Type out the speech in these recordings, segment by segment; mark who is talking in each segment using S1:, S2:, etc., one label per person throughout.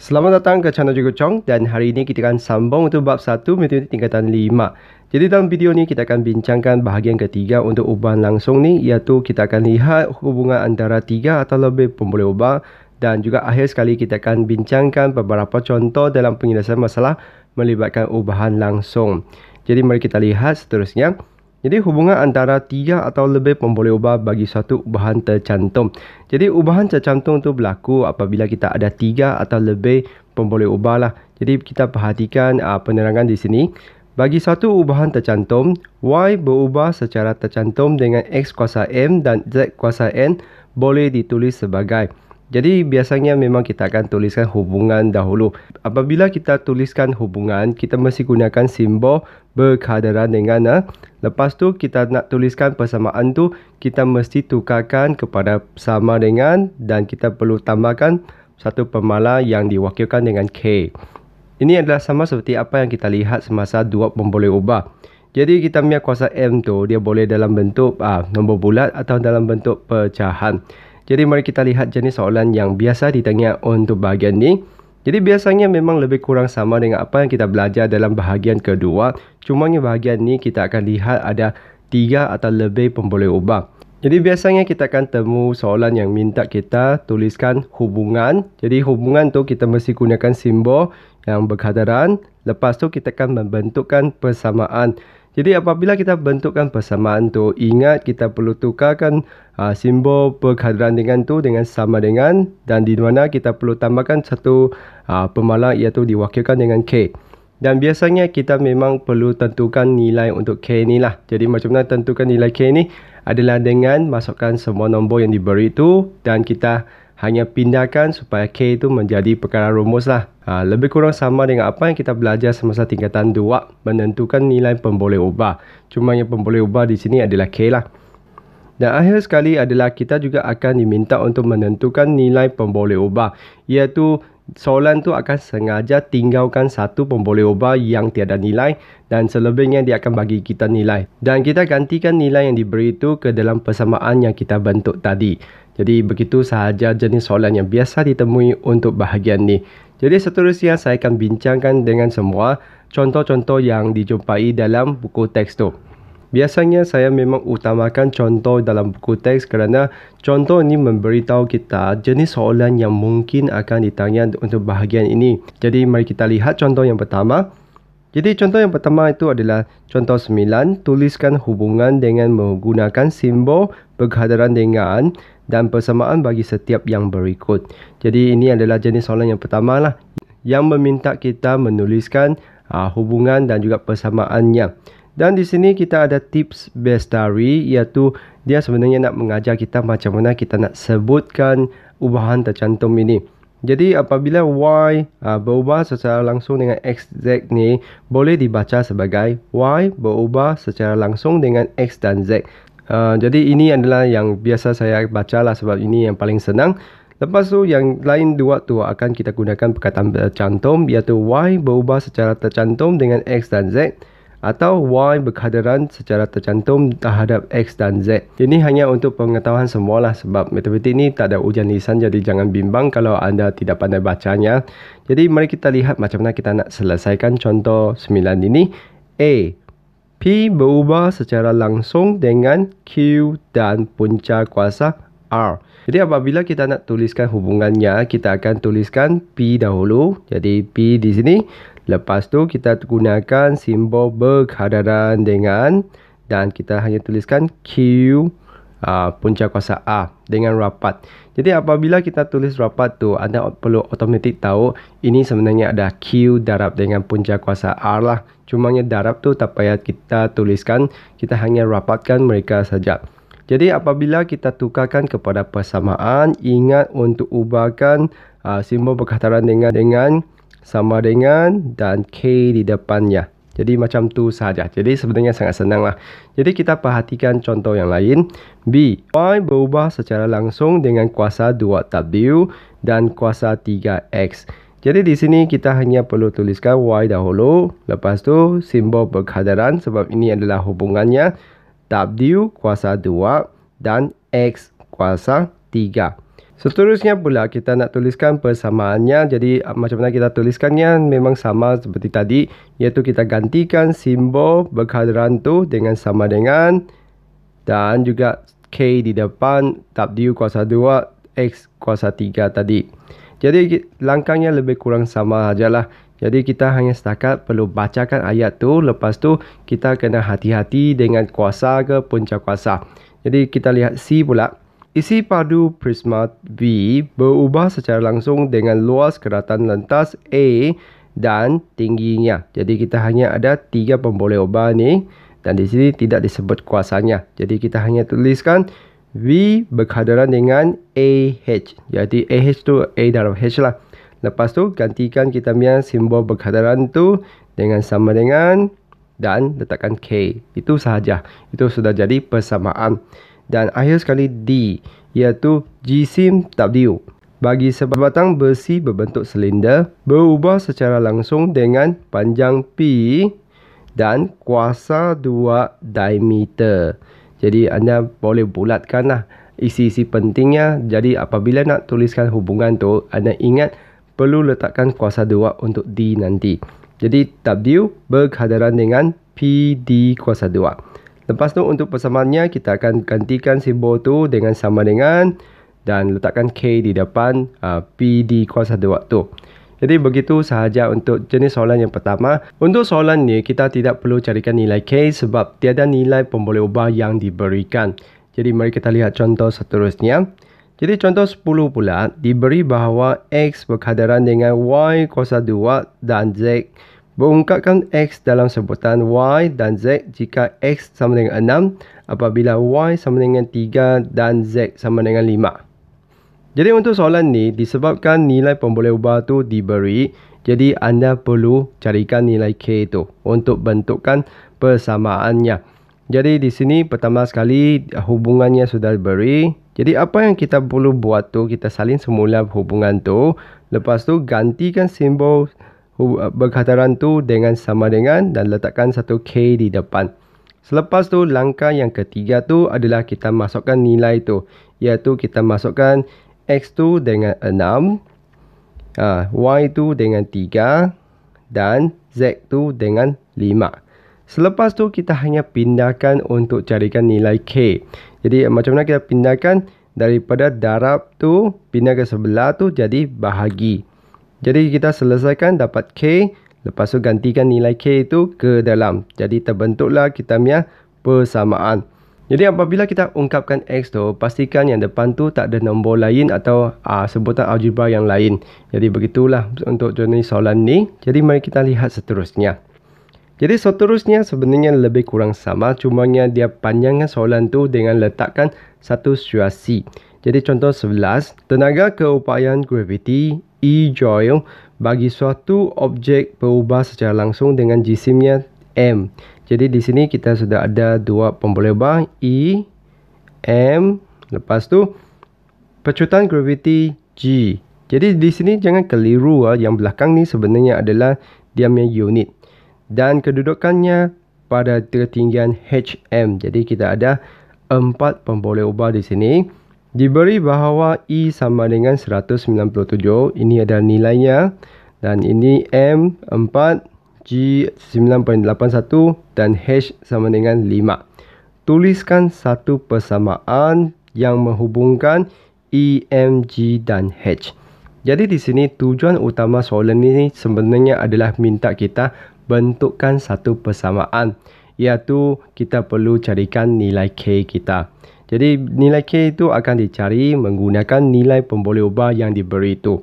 S1: Selamat datang ke channel Jogo Chong dan hari ini kita akan sambung untuk bab 1 matematik tingkatan 5. Jadi dalam video ni kita akan bincangkan bahagian ketiga untuk ubahan langsung ni iaitu kita akan lihat hubungan antara tiga atau lebih pemboleh ubah dan juga akhir sekali kita akan bincangkan beberapa contoh dalam penyelesaian masalah melibatkan ubahan langsung. Jadi mari kita lihat seterusnya. Jadi hubungan antara tiga atau lebih pun ubah bagi satu ubahan tercantum. Jadi ubahan tercantum tu berlaku apabila kita ada tiga atau lebih pun ubah lah. Jadi kita perhatikan uh, penerangan di sini. Bagi satu ubahan tercantum, Y berubah secara tercantum dengan X kuasa M dan Z kuasa N boleh ditulis sebagai jadi biasanya memang kita akan tuliskan hubungan dahulu. Apabila kita tuliskan hubungan, kita mesti gunakan simbol berkadaran dengan ha? Lepas tu kita nak tuliskan persamaan tu, kita mesti tukarkan kepada sama dengan dan kita perlu tambahkan satu pemala yang diwakilkan dengan K. Ini adalah sama seperti apa yang kita lihat semasa dua pun boleh ubah. Jadi kita punya kuasa M tu dia boleh dalam bentuk ah, nombor bulat atau dalam bentuk pecahan. Jadi mari kita lihat jenis soalan yang biasa ditanya untuk bahagian ni. Jadi biasanya memang lebih kurang sama dengan apa yang kita belajar dalam bahagian kedua. Cuma ni bahagian ni kita akan lihat ada tiga atau lebih pemboleh ubah. Jadi biasanya kita akan temu soalan yang minta kita tuliskan hubungan. Jadi hubungan tu kita mesti gunakan simbol yang berkadaran. Lepas tu kita akan membentukkan persamaan. Jadi apabila kita bentukkan persamaan tu, ingat kita perlu tukarkan uh, simbol perkhadran dengan tu dengan sama dengan dan di mana kita perlu tambahkan satu uh, pemalang iaitu diwakilkan dengan K. Dan biasanya kita memang perlu tentukan nilai untuk K ni lah. Jadi macam mana tentukan nilai K ni adalah dengan masukkan semua nombor yang diberi tu dan kita hanya pindahkan supaya K itu menjadi perkara rumus lah. Ha, lebih kurang sama dengan apa yang kita belajar semasa tingkatan 2 menentukan nilai pemboleh ubah. Cuma yang pemboleh ubah di sini adalah K lah. Dan akhir sekali adalah kita juga akan diminta untuk menentukan nilai pemboleh ubah. Iaitu soalan tu akan sengaja tinggalkan satu pemboleh ubah yang tiada nilai dan selebihnya dia akan bagi kita nilai. Dan kita gantikan nilai yang diberi itu ke dalam persamaan yang kita bentuk tadi. Jadi begitu sahaja jenis soalan yang biasa ditemui untuk bahagian ni. Jadi seterusnya saya akan bincangkan dengan semua contoh-contoh yang dijumpai dalam buku teks tu. Biasanya saya memang utamakan contoh dalam buku teks kerana contoh ini memberitahu kita jenis soalan yang mungkin akan ditanya untuk bahagian ini. Jadi mari kita lihat contoh yang pertama. Jadi contoh yang pertama itu adalah contoh 9 tuliskan hubungan dengan menggunakan simbol berkehadiran dengan dan persamaan bagi setiap yang berikut. Jadi ini adalah jenis soalan yang pertama lah yang meminta kita menuliskan uh, hubungan dan juga persamaannya. Dan di sini kita ada tips bestari iaitu dia sebenarnya nak mengajar kita macam mana kita nak sebutkan ubahan tercantum ini. Jadi apabila y uh, berubah secara langsung dengan xz ni boleh dibaca sebagai y berubah secara langsung dengan x dan z. Uh, jadi ini adalah yang biasa saya baca lah sebab ini yang paling senang. Lepas tu yang lain dua tu akan kita gunakan perkataan tercantum iaitu y berubah secara tercantum dengan x dan z atau Y berkadaran secara tercantum terhadap X dan Z. Ini hanya untuk pengetahuan semualah sebab matematik ini tak ada ujian lisan jadi jangan bimbang kalau anda tidak pandai bacanya. Jadi mari kita lihat macam mana kita nak selesaikan contoh 9 ini. A. P berubah secara langsung dengan Q dan punca kuasa R. Jadi apabila kita nak tuliskan hubungannya, kita akan tuliskan P dahulu. Jadi P di sini, Lepas tu kita gunakan simbol berkadaran dengan dan kita hanya tuliskan Q uh, ah, punca kuasa A dengan rapat. Jadi apabila kita tulis rapat tu anda perlu otomatik tahu ini sebenarnya ada Q darab dengan punca kuasa R lah. Cuma Cumanya darab tu tak payah kita tuliskan, kita hanya rapatkan mereka saja. Jadi apabila kita tukarkan kepada persamaan, ingat untuk ubahkan uh, ah, simbol berkaitan dengan dengan sama dengan dan K di depannya. Jadi macam tu sahaja. Jadi sebenarnya sangat senang lah. Jadi kita perhatikan contoh yang lain. B. Y berubah secara langsung dengan kuasa 2W dan kuasa 3X. Jadi di sini kita hanya perlu tuliskan Y dahulu. Lepas tu simbol berkadaran sebab ini adalah hubungannya W kuasa 2 dan X kuasa 3. Seterusnya pula kita nak tuliskan persamaannya. Jadi ah, macam mana kita tuliskannya memang sama seperti tadi. Iaitu kita gantikan simbol berkadaran tu dengan sama dengan dan juga K di depan W kuasa 2 X kuasa 3 tadi. Jadi langkahnya lebih kurang sama lah. Jadi kita hanya setakat perlu bacakan ayat tu. Lepas tu kita kena hati-hati dengan kuasa ke punca kuasa. Jadi kita lihat C pula. Isi padu prisma V berubah secara langsung dengan luas keratan lantas A dan tingginya. Jadi kita hanya ada tiga pemboleh ubah ni dan di sini tidak disebut kuasanya. Jadi kita hanya tuliskan V berkadaran dengan AH. Jadi AH tu A darab H lah. Lepas tu gantikan kita punya simbol berkadaran tu dengan sama dengan dan letakkan K. Itu sahaja. Itu sudah jadi persamaan dan akhir sekali D iaitu GSIMW. Bagi sebatang besi berbentuk silinder berubah secara langsung dengan panjang P dan kuasa 2 diameter. Jadi anda boleh bulatkan lah isi-isi pentingnya. Jadi apabila nak tuliskan hubungan tu anda ingat perlu letakkan kuasa 2 untuk D nanti. Jadi W berkadaran dengan p d kuasa 2. Lepas tu untuk persamaannya kita akan gantikan simbol tu dengan sama dengan dan letakkan K di depan uh, P di kuasa dua waktu. Jadi begitu sahaja untuk jenis soalan yang pertama. Untuk soalan ni kita tidak perlu carikan nilai K sebab tiada nilai pemboleh ubah yang diberikan. Jadi mari kita lihat contoh seterusnya. Jadi contoh 10 pula diberi bahawa X berkadaran dengan Y kuasa 2 dan Z mengungkapkan X dalam sebutan Y dan Z jika X sama dengan 6 apabila Y sama dengan 3 dan Z sama dengan 5. Jadi untuk soalan ni disebabkan nilai pemboleh ubah tu diberi, jadi anda perlu carikan nilai K itu untuk bentukkan persamaannya. Jadi di sini pertama sekali hubungannya sudah diberi. Jadi apa yang kita perlu buat tu kita salin semula hubungan tu. Lepas tu gantikan simbol perkataan tu dengan sama dengan dan letakkan satu K di depan. Selepas tu langkah yang ketiga tu adalah kita masukkan nilai tu iaitu kita masukkan X tu dengan 6, ah, Y tu dengan 3 dan Z tu dengan 5. Selepas tu kita hanya pindahkan untuk carikan nilai K. Jadi macam mana kita pindahkan daripada darab tu pindah ke sebelah tu jadi bahagi. Jadi kita selesaikan dapat K. Lepas tu gantikan nilai K itu ke dalam. Jadi terbentuklah kita punya persamaan. Jadi apabila kita ungkapkan X tu, pastikan yang depan tu tak ada nombor lain atau uh, sebutan algebra yang lain. Jadi begitulah untuk jenis soalan ni. Jadi mari kita lihat seterusnya. Jadi seterusnya sebenarnya lebih kurang sama. Cumanya dia panjangkan soalan tu dengan letakkan satu situasi. Jadi contoh 11, tenaga keupayaan graviti e-joil bagi suatu objek berubah secara langsung dengan jisimnya M. Jadi di sini kita sudah ada dua pemboleh ubah, E, M, lepas tu pecutan graviti G. Jadi di sini jangan keliru lah, yang belakang ni sebenarnya adalah dia diamnya unit. Dan kedudukannya pada ketinggian HM. Jadi kita ada empat pembelebar di sini. Diberi bahawa i e sama dengan 197. Ini adalah nilainya. Dan ini M 4, G 9.81 dan H sama dengan 5. Tuliskan satu persamaan yang menghubungkan E, M, G dan H. Jadi di sini tujuan utama soalan ini sebenarnya adalah minta kita bentukkan satu persamaan. Iaitu kita perlu carikan nilai K kita. Jadi nilai K itu akan dicari menggunakan nilai pemboleh ubah yang diberi itu.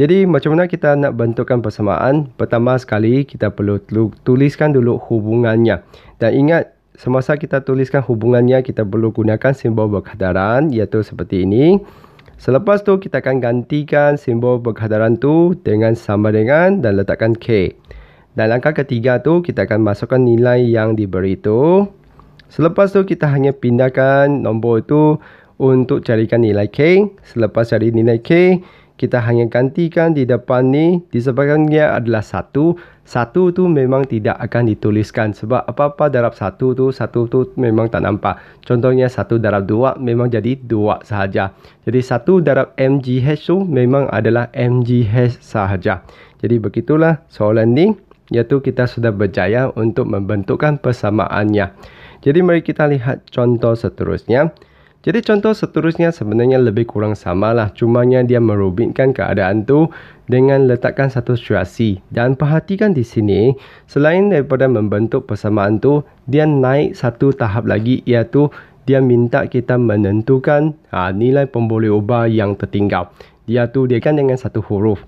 S1: Jadi macam mana kita nak bentukkan persamaan? Pertama sekali kita perlu tuliskan dulu hubungannya. Dan ingat semasa kita tuliskan hubungannya kita perlu gunakan simbol berkadaran iaitu seperti ini. Selepas tu kita akan gantikan simbol berkadaran tu dengan sama dengan dan letakkan K. Dan langkah ketiga tu kita akan masukkan nilai yang diberi tu. Selepas tu kita hanya pindahkan nombor tu untuk carikan nilai K. Selepas cari nilai K, kita hanya gantikan di depan ni disebabkan dia adalah 1. 1 tu memang tidak akan dituliskan sebab apa-apa darab 1 tu, 1 tu memang tak nampak. Contohnya 1 darab 2 memang jadi 2 sahaja. Jadi 1 darab MGH tu memang adalah MGH sahaja. Jadi begitulah soalan ni iaitu kita sudah berjaya untuk membentukkan persamaannya. Jadi mari kita lihat contoh seterusnya. Jadi contoh seterusnya sebenarnya lebih kurang samalah. cuma dia merubitkan keadaan tu dengan letakkan satu situasi. Dan perhatikan di sini, selain daripada membentuk persamaan tu, dia naik satu tahap lagi iaitu dia minta kita menentukan ha, nilai pemboleh ubah yang tertinggal. Dia tu dia kan dengan satu huruf.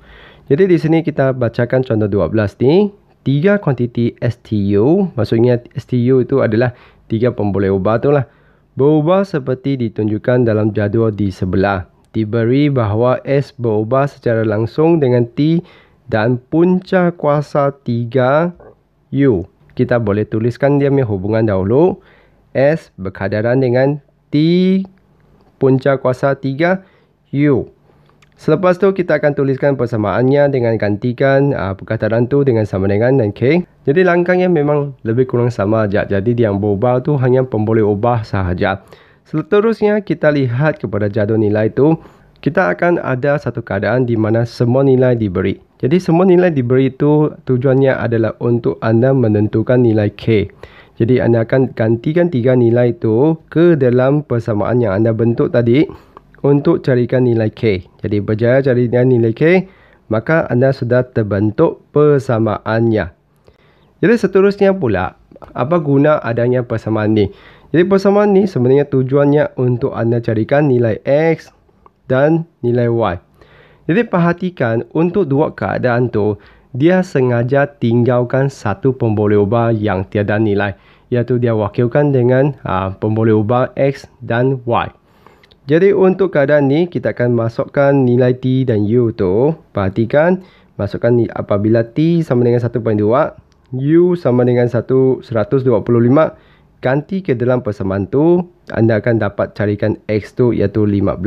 S1: Jadi di sini kita bacakan contoh 12 ni. Tiga kuantiti STU, maksudnya STU itu adalah tiga pemboleh ubah tu lah. Berubah seperti ditunjukkan dalam jadual di sebelah. Diberi bahawa S berubah secara langsung dengan T dan punca kuasa 3 U. Kita boleh tuliskan dia punya hubungan dahulu. S berkadaran dengan T punca kuasa 3 U. Selepas tu kita akan tuliskan persamaannya dengan gantikan uh, perkataan tu dengan sama dengan dan K. Jadi langkahnya memang lebih kurang sama aja. Jadi yang berubah tu hanya pemboleh ubah sahaja. Seterusnya kita lihat kepada jadual nilai tu. Kita akan ada satu keadaan di mana semua nilai diberi. Jadi semua nilai diberi itu tujuannya adalah untuk anda menentukan nilai K. Jadi anda akan gantikan tiga nilai itu ke dalam persamaan yang anda bentuk tadi untuk carikan nilai K. Jadi berjaya carikan nilai K, maka anda sudah terbentuk persamaannya. Jadi seterusnya pula, apa guna adanya persamaan ini? Jadi persamaan ini sebenarnya tujuannya untuk anda carikan nilai X dan nilai Y. Jadi perhatikan untuk dua keadaan tu, dia sengaja tinggalkan satu pemboleh ubah yang tiada nilai. Iaitu dia wakilkan dengan uh, pemboleh ubah X dan Y. Jadi untuk keadaan ni kita akan masukkan nilai T dan U tu. Perhatikan masukkan ni apabila T sama dengan 1.2, U sama dengan 1.125. Ganti ke dalam persamaan tu anda akan dapat carikan X tu iaitu 15.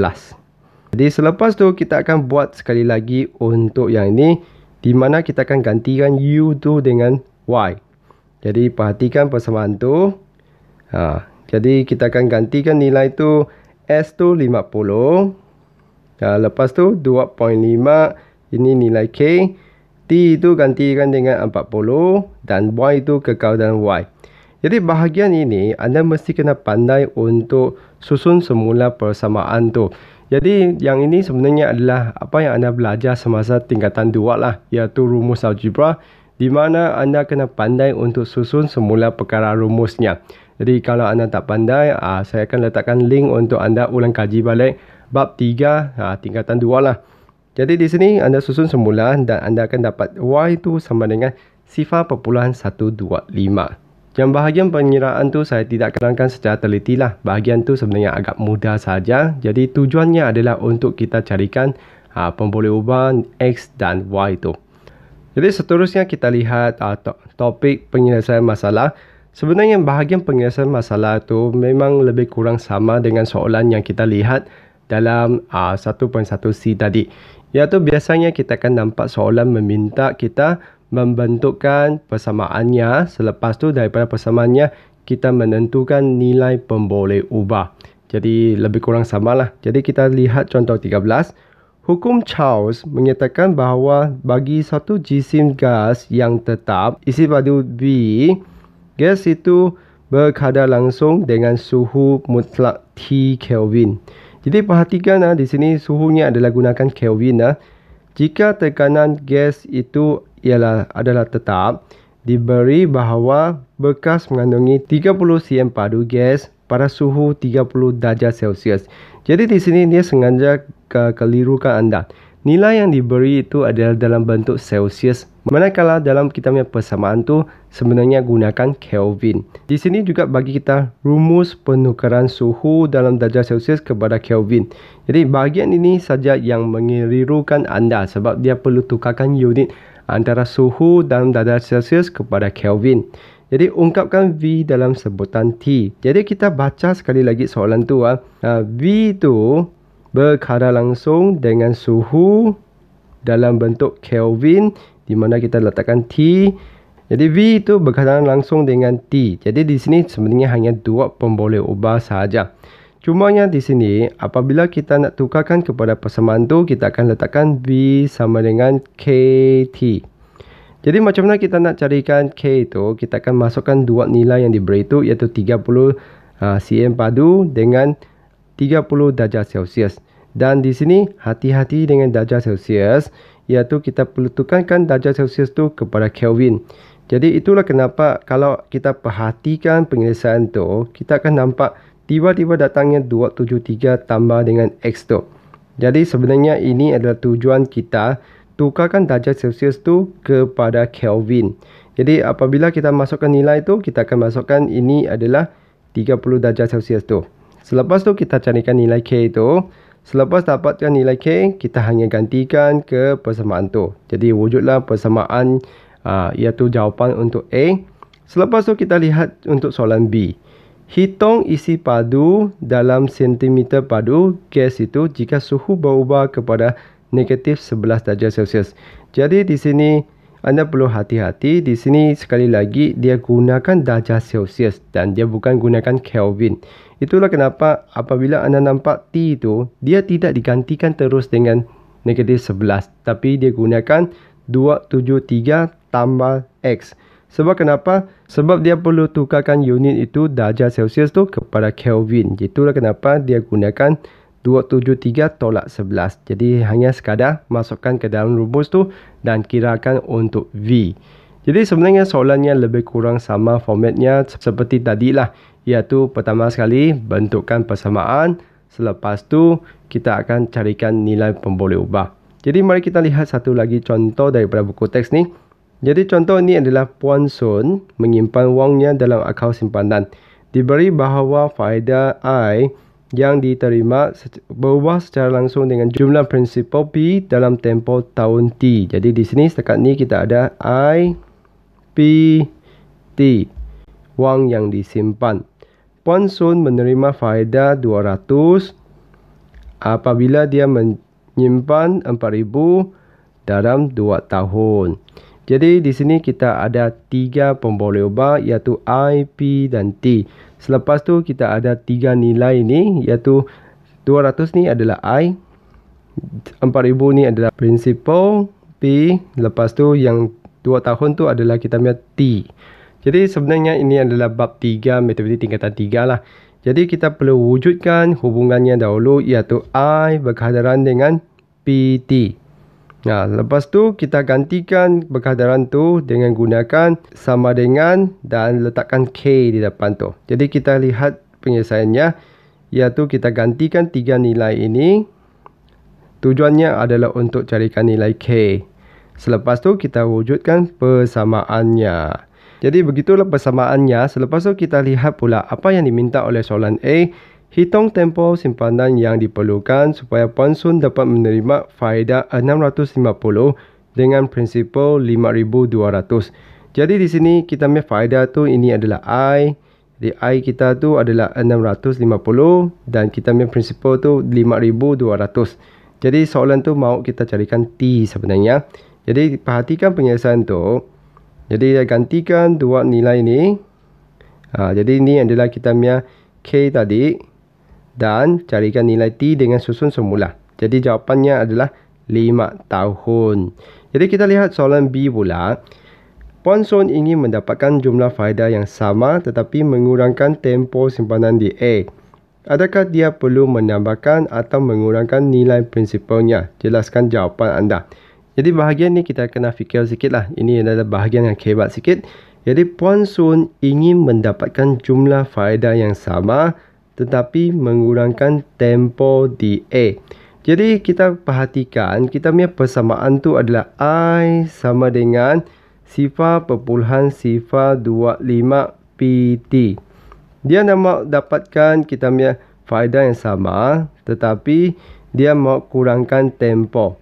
S1: Jadi selepas tu kita akan buat sekali lagi untuk yang ini di mana kita akan gantikan U tu dengan Y. Jadi perhatikan persamaan tu. Ha, jadi kita akan gantikan nilai tu S tu 50. Ha, ya, lepas tu 2.5 ini nilai K. T itu gantikan dengan 40 dan Y itu kekal dan Y. Jadi bahagian ini anda mesti kena pandai untuk susun semula persamaan tu. Jadi yang ini sebenarnya adalah apa yang anda belajar semasa tingkatan 2 lah iaitu rumus algebra di mana anda kena pandai untuk susun semula perkara rumusnya. Jadi kalau anda tak pandai, uh, saya akan letakkan link untuk anda ulang kaji balik bab 3 uh, ah, tingkatan 2 lah. Jadi di sini anda susun semula dan anda akan dapat Y itu sama dengan sifar perpuluhan 125. Yang bahagian pengiraan tu saya tidak kerangkan secara teliti lah. Bahagian tu sebenarnya agak mudah saja. Jadi tujuannya adalah untuk kita carikan uh, pemboleh ubah X dan Y tu. Jadi seterusnya kita lihat uh, topik penyelesaian masalah. Sebenarnya bahagian penyelesaian masalah tu memang lebih kurang sama dengan soalan yang kita lihat dalam uh, ah, 1.1c tadi. Iaitu biasanya kita akan nampak soalan meminta kita membentukkan persamaannya selepas tu daripada persamaannya kita menentukan nilai pemboleh ubah. Jadi lebih kurang sama lah. Jadi kita lihat contoh 13. Hukum Charles menyatakan bahawa bagi satu jisim gas yang tetap isi padu B Gas itu berkadar langsung dengan suhu mutlak T Kelvin. Jadi perhatikan ah, di sini suhunya adalah gunakan Kelvin. Ah. Jika tekanan gas itu ialah adalah tetap, diberi bahawa bekas mengandungi 30 cm padu gas pada suhu 30 darjah Celsius. Jadi di sini dia sengaja kelirukan anda. Nilai yang diberi itu adalah dalam bentuk Celsius. Manakala dalam kita punya persamaan tu sebenarnya gunakan Kelvin. Di sini juga bagi kita rumus penukaran suhu dalam darjah Celsius kepada Kelvin. Jadi bahagian ini saja yang mengelirukan anda sebab dia perlu tukarkan unit antara suhu dalam darjah Celsius kepada Kelvin. Jadi ungkapkan V dalam sebutan T. Jadi kita baca sekali lagi soalan tu. Ha. V itu berkadar langsung dengan suhu dalam bentuk Kelvin di mana kita letakkan T. Jadi V itu berkadar langsung dengan T. Jadi di sini sebenarnya hanya dua pemboleh ubah sahaja. Cumanya di sini apabila kita nak tukarkan kepada persamaan tu, kita akan letakkan V sama dengan KT. Jadi macam mana kita nak carikan K itu, kita akan masukkan dua nilai yang diberi itu iaitu 30 uh, ah, cm padu dengan 30 darjah Celsius. Dan di sini hati-hati dengan darjah Celsius iaitu kita perlu tukarkan darjah Celsius tu kepada Kelvin. Jadi itulah kenapa kalau kita perhatikan penyelesaian tu kita akan nampak tiba-tiba datangnya 273 tambah dengan X tu. Jadi sebenarnya ini adalah tujuan kita tukarkan darjah Celsius tu kepada Kelvin. Jadi apabila kita masukkan nilai tu kita akan masukkan ini adalah 30 darjah Celsius tu. Selepas tu kita carikan nilai K tu. Selepas dapatkan nilai K, kita hanya gantikan ke persamaan tu. Jadi wujudlah persamaan uh, iaitu jawapan untuk A. Selepas tu kita lihat untuk soalan B. Hitung isi padu dalam sentimeter padu gas itu jika suhu berubah kepada negatif 11 darjah Celsius. Jadi di sini anda perlu hati-hati di sini sekali lagi dia gunakan darjah Celsius dan dia bukan gunakan Kelvin. Itulah kenapa apabila anda nampak T itu dia tidak digantikan terus dengan negatif 11 tapi dia gunakan 273 tambah X. Sebab kenapa? Sebab dia perlu tukarkan unit itu darjah Celsius tu kepada Kelvin. Itulah kenapa dia gunakan darjah 273 tolak 11. Jadi hanya sekadar masukkan ke dalam rumus tu dan kirakan untuk V. Jadi sebenarnya soalannya lebih kurang sama formatnya seperti tadi lah. Iaitu pertama sekali bentukkan persamaan. Selepas tu kita akan carikan nilai pemboleh ubah. Jadi mari kita lihat satu lagi contoh daripada buku teks ni. Jadi contoh ini adalah Puan Sun menyimpan wangnya dalam akaun simpanan. Diberi bahawa faedah I yang diterima berubah secara langsung dengan jumlah prinsipal P dalam tempo tahun T. Jadi di sini setakat ni kita ada I, P, T, wang yang disimpan. Puan Sun menerima faedah 200 apabila dia menyimpan 4000 dalam 2 tahun. Jadi di sini kita ada tiga pemboleh ubah iaitu I, P dan T. Selepas tu kita ada tiga nilai ni iaitu 200 ni adalah I 4000 ni adalah principal P lepas tu yang 2 tahun tu adalah kita punya T Jadi sebenarnya ini adalah bab 3 matematik tingkatan 3 lah Jadi kita perlu wujudkan hubungannya dahulu iaitu I berkaitan dengan PT Nah, ya, lepas tu kita gantikan berkadaran tu dengan gunakan sama dengan dan letakkan K di depan tu. Jadi kita lihat penyelesaiannya iaitu kita gantikan tiga nilai ini. Tujuannya adalah untuk carikan nilai K. Selepas tu kita wujudkan persamaannya. Jadi begitulah persamaannya. Selepas tu kita lihat pula apa yang diminta oleh soalan A hitung tempoh simpanan yang diperlukan supaya pensyen dapat menerima faedah 650 dengan prinsipal 5200. Jadi di sini kita punya faedah tu ini adalah I. Jadi I kita tu adalah 650 dan kita punya prinsipal tu 5200. Jadi soalan tu mau kita carikan T sebenarnya. Jadi perhatikan penyelesaian tu. Jadi kita gantikan dua nilai ini. Ha, jadi ini adalah kita punya K tadi dan carikan nilai T dengan susun semula. Jadi jawapannya adalah 5 tahun. Jadi kita lihat soalan B pula. Puan Son ingin mendapatkan jumlah faedah yang sama tetapi mengurangkan tempo simpanan di A. Adakah dia perlu menambahkan atau mengurangkan nilai prinsipalnya? Jelaskan jawapan anda. Jadi bahagian ni kita kena fikir sikit lah. Ini adalah bahagian yang hebat sikit. Jadi Puan Sun ingin mendapatkan jumlah faedah yang sama tetapi mengurangkan tempo di A. Jadi kita perhatikan kita punya persamaan tu adalah I sama dengan sifar perpuluhan sifar 25 PT. Dia nama dapatkan kita punya faedah yang sama tetapi dia mau kurangkan tempo.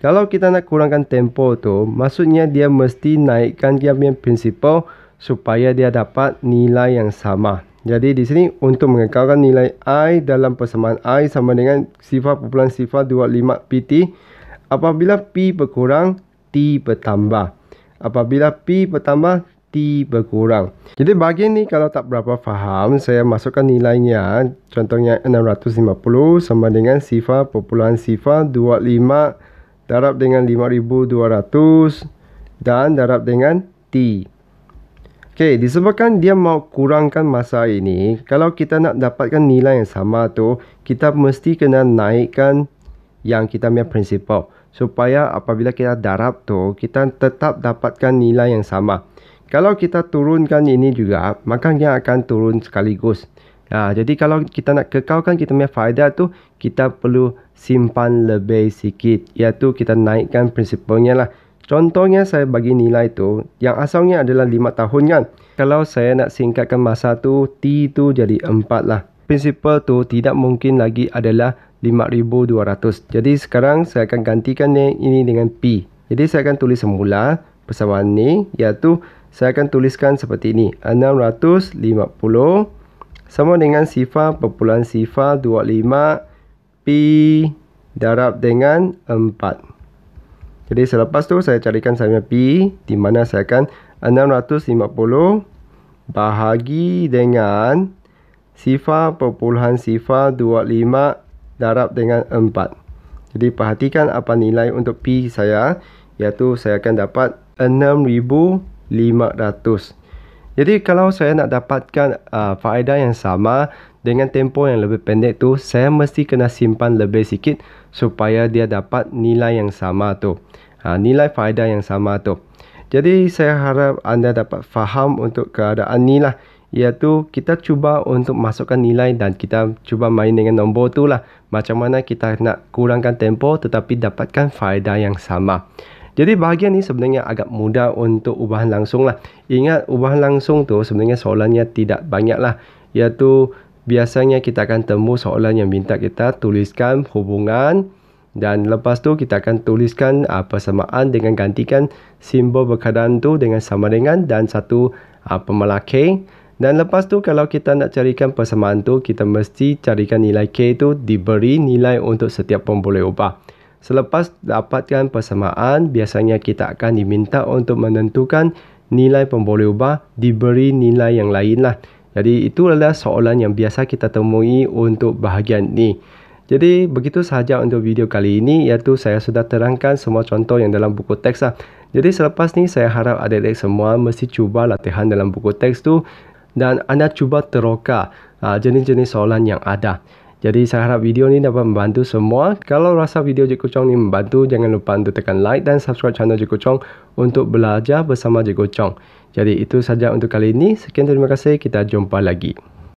S1: Kalau kita nak kurangkan tempo tu, maksudnya dia mesti naikkan dia punya prinsipal supaya dia dapat nilai yang sama. Jadi di sini untuk mengekalkan nilai I dalam persamaan I sama dengan sifar perpuluhan sifar 25 PT apabila P berkurang T bertambah. Apabila P bertambah T berkurang. Jadi bahagian ni kalau tak berapa faham saya masukkan nilainya contohnya 650 sama dengan sifar perpuluhan sifar 25 darab dengan 5200 dan darab dengan T. Okay, disebabkan dia mau kurangkan masa ini, kalau kita nak dapatkan nilai yang sama tu, kita mesti kena naikkan yang kita punya prinsipal Supaya apabila kita darab tu, kita tetap dapatkan nilai yang sama. Kalau kita turunkan ini juga, maka dia akan turun sekaligus. Nah, ha, jadi kalau kita nak kekalkan kita punya faedah tu, kita perlu simpan lebih sikit. Iaitu kita naikkan prinsipalnya lah. Contohnya saya bagi nilai tu yang asalnya adalah 5 tahun kan. Kalau saya nak singkatkan masa tu T tu jadi 4 lah. Prinsipal tu tidak mungkin lagi adalah 5200. Jadi sekarang saya akan gantikan ini dengan P. Jadi saya akan tulis semula persamaan ni iaitu saya akan tuliskan seperti ini 650 sama dengan sifar perpuluhan sifar 25 P darab dengan 4. Jadi selepas tu saya carikan saya P di mana saya akan 650 bahagi dengan sifar perpuluhan sifar 25 darab dengan 4. Jadi perhatikan apa nilai untuk P saya iaitu saya akan dapat 6500. Jadi kalau saya nak dapatkan uh, faedah yang sama dengan tempo yang lebih pendek tu, saya mesti kena simpan lebih sikit supaya dia dapat nilai yang sama tu. Ha, nilai faedah yang sama tu. Jadi saya harap anda dapat faham untuk keadaan ni lah. Iaitu kita cuba untuk masukkan nilai dan kita cuba main dengan nombor tu lah. Macam mana kita nak kurangkan tempo tetapi dapatkan faedah yang sama. Jadi bahagian ni sebenarnya agak mudah untuk ubahan langsung lah. Ingat ubahan langsung tu sebenarnya soalannya tidak banyak lah. Iaitu biasanya kita akan temu soalan yang minta kita tuliskan hubungan dan lepas tu kita akan tuliskan uh, persamaan dengan gantikan simbol berkadang tu dengan sama dengan dan satu uh, ah, pemalakai. Dan lepas tu kalau kita nak carikan persamaan tu, kita mesti carikan nilai K tu diberi nilai untuk setiap pun boleh ubah. Selepas dapatkan persamaan, biasanya kita akan diminta untuk menentukan nilai pemboleh ubah diberi nilai yang lain lah. Jadi itu adalah soalan yang biasa kita temui untuk bahagian ni. Jadi begitu sahaja untuk video kali ini iaitu saya sudah terangkan semua contoh yang dalam buku teks lah. Jadi selepas ni saya harap adik-adik semua mesti cuba latihan dalam buku teks tu dan anda cuba teroka uh, jenis-jenis soalan yang ada. Jadi saya harap video ni dapat membantu semua. Kalau rasa video Jiku Chong ni membantu, jangan lupa untuk tekan like dan subscribe channel Jiku Chong untuk belajar bersama Jiku Chong. Jadi itu saja untuk kali ini. Sekian terima kasih. Kita jumpa lagi.